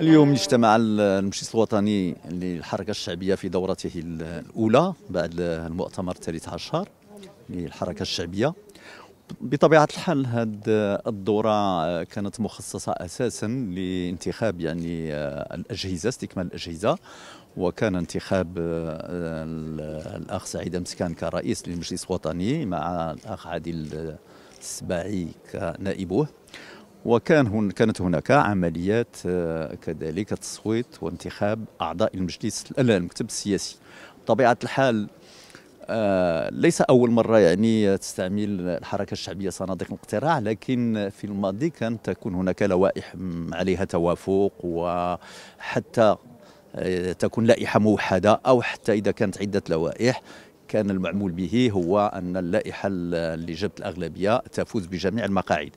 اليوم اجتمع المجلس الوطني للحركة الشعبية في دورته الأولى بعد المؤتمر الثالث عشر للحركة الشعبية بطبيعة الحال هذه الدورة كانت مخصصة أساسا لانتخاب يعني آه، الأجهزة استكمال الأجهزة وكان انتخاب آه، الأخ سعيد مسكان كرئيس للمجلس الوطني مع الأخ عادل السباعي كنائبه وكان هن كانت هناك عمليات آه، كذلك تصويت وانتخاب اعضاء المجلس المكتب السياسي بطبيعه الحال آه، ليس اول مره يعني تستعمل الحركه الشعبيه صناديق الاقتراع لكن في الماضي كانت تكون هناك لوائح عليها توافق وحتى آه، تكون لائحه موحده او حتى اذا كانت عده لوائح كان المعمول به هو ان اللائحه اللي جابت الاغلبيه تفوز بجميع المقاعد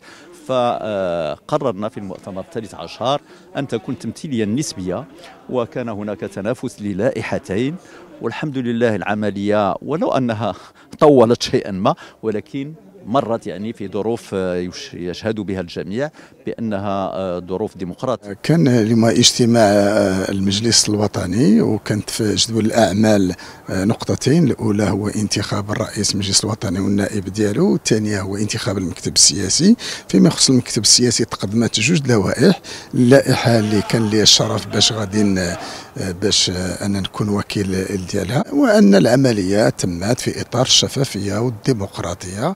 فقررنا في المؤتمر الثالث عشر أن تكون تمثيليا نسبية وكان هناك تنافس للائحتين والحمد لله العملية ولو أنها طولت شيئا ما ولكن مرت يعني في ظروف آه، يشهد بها الجميع بانها آه، ظروف ديمقراطيه. كان اليوم اجتماع آه، المجلس الوطني وكانت في جدول الاعمال نقطتين، الاولى هو انتخاب الرئيس المجلس الوطني والنائب ديالو، والثانيه هو انتخاب المكتب السياسي، فيما يخص المكتب السياسي تقدمت جوج لوائح، اللائحه اللي كان لي الشرف باش غادي باش انا نكون وكيل ديالها وان العمليه تمت في اطار الشفافيه والديمقراطيه